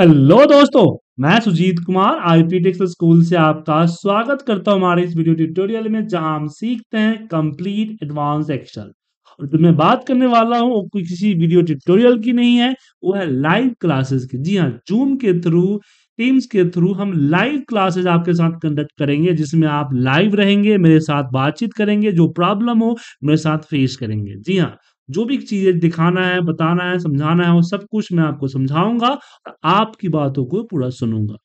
hello दोस्तों मैं सुजीत कुमार आई school से आपका स्वागत करता हूं हमारे इस वीडियो ट्यूटोरियल में जहां हम सीखते हैं कंप्लीट एडवांस एक्सेल और जो मैं बात करने वाला हूं वो किसी वीडियो ट्यूटोरियल की नहीं है वो है लाइव क्लासेस की जी हाँ जूम के थ्रू टीम्स के थ्रू हम लाइव क्लासेज आपके साथ कंडक्ट करेंगे जिसमें आप लाइव रहेंगे मेरे साथ बातचीत करेंगे जो प्रॉब्लम हो मेरे साथ फेस करेंगे जी हाँ जो भी चीजें दिखाना है बताना है समझाना है वो सब कुछ मैं आपको समझाऊंगा और आपकी बातों को पूरा सुनूंगा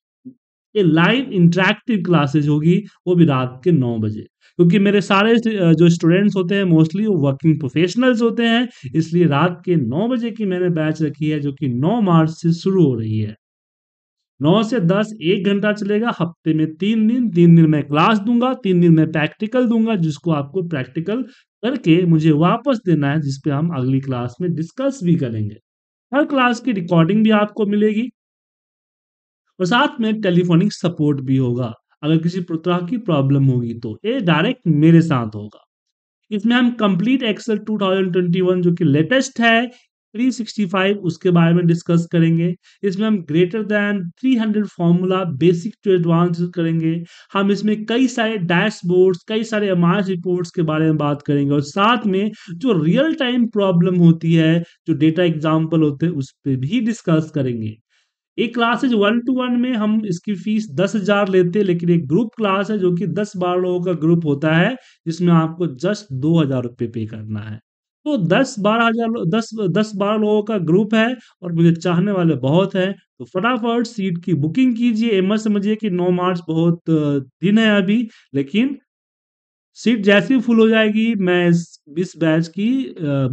ये लाइव इंटरेक्टिव क्लासेज होगी वो भी रात के नौ बजे क्योंकि मेरे सारे जो स्टूडेंट्स होते हैं मोस्टली वो वर्किंग प्रोफेशनल्स होते हैं इसलिए रात के नौ बजे की मैंने बैच रखी है जो कि नौ मार्च से शुरू हो रही है नौ से दस एक घंटा चलेगा हफ्ते में तीन दिन तीन दिन मैं क्लास दूंगा तीन दिन मैं प्रैक्टिकल दूंगा जिसको आपको प्रैक्टिकल करके मुझे वापस देना है जिसपे हम अगली क्लास में डिस्कस भी करेंगे हर क्लास की रिकॉर्डिंग भी आपको मिलेगी और साथ में टेलीफोनिक सपोर्ट भी होगा अगर किसी प्रकार की प्रॉब्लम होगी तो ये डायरेक्ट मेरे साथ होगा इसमें हम कंप्लीट एक्सेल 2021 जो कि लेटेस्ट है 365 उसके बारे में डिस्कस करेंगे इसमें हम greater than 300 formula basic to advance करेंगे हम इसमें कई सारे डैशबोर्ड्स कई सारे एम रिपोर्ट्स के बारे में बात करेंगे और साथ में जो रियल टाइम प्रॉब्लम होती है जो डेटा एग्जाम्पल होते हैं उस पर भी डिस्कस करेंगे एक क्लास है जो वन टू वन में हम इसकी फीस दस हजार लेते हैं लेकिन एक ग्रुप क्लास है जो कि दस बारह लोगों का ग्रुप होता है जिसमें आपको जस्ट दो हजार रुपये पे करना है तो दस बारह हजार दस दस बारह लोगों का ग्रुप है और मुझे चाहने वाले बहुत हैं तो फटाफट सीट की बुकिंग कीजिए मत समझिए कि नौ मार्च बहुत दिन है अभी लेकिन सीट जैसी फुल हो जाएगी मैं इस बैच की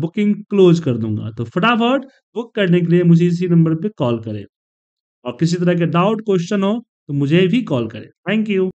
बुकिंग क्लोज कर दूंगा तो फटाफट बुक करने के लिए मुझे इसी नंबर पे कॉल करें और किसी तरह के डाउट क्वेश्चन हो तो मुझे भी कॉल करें थैंक यू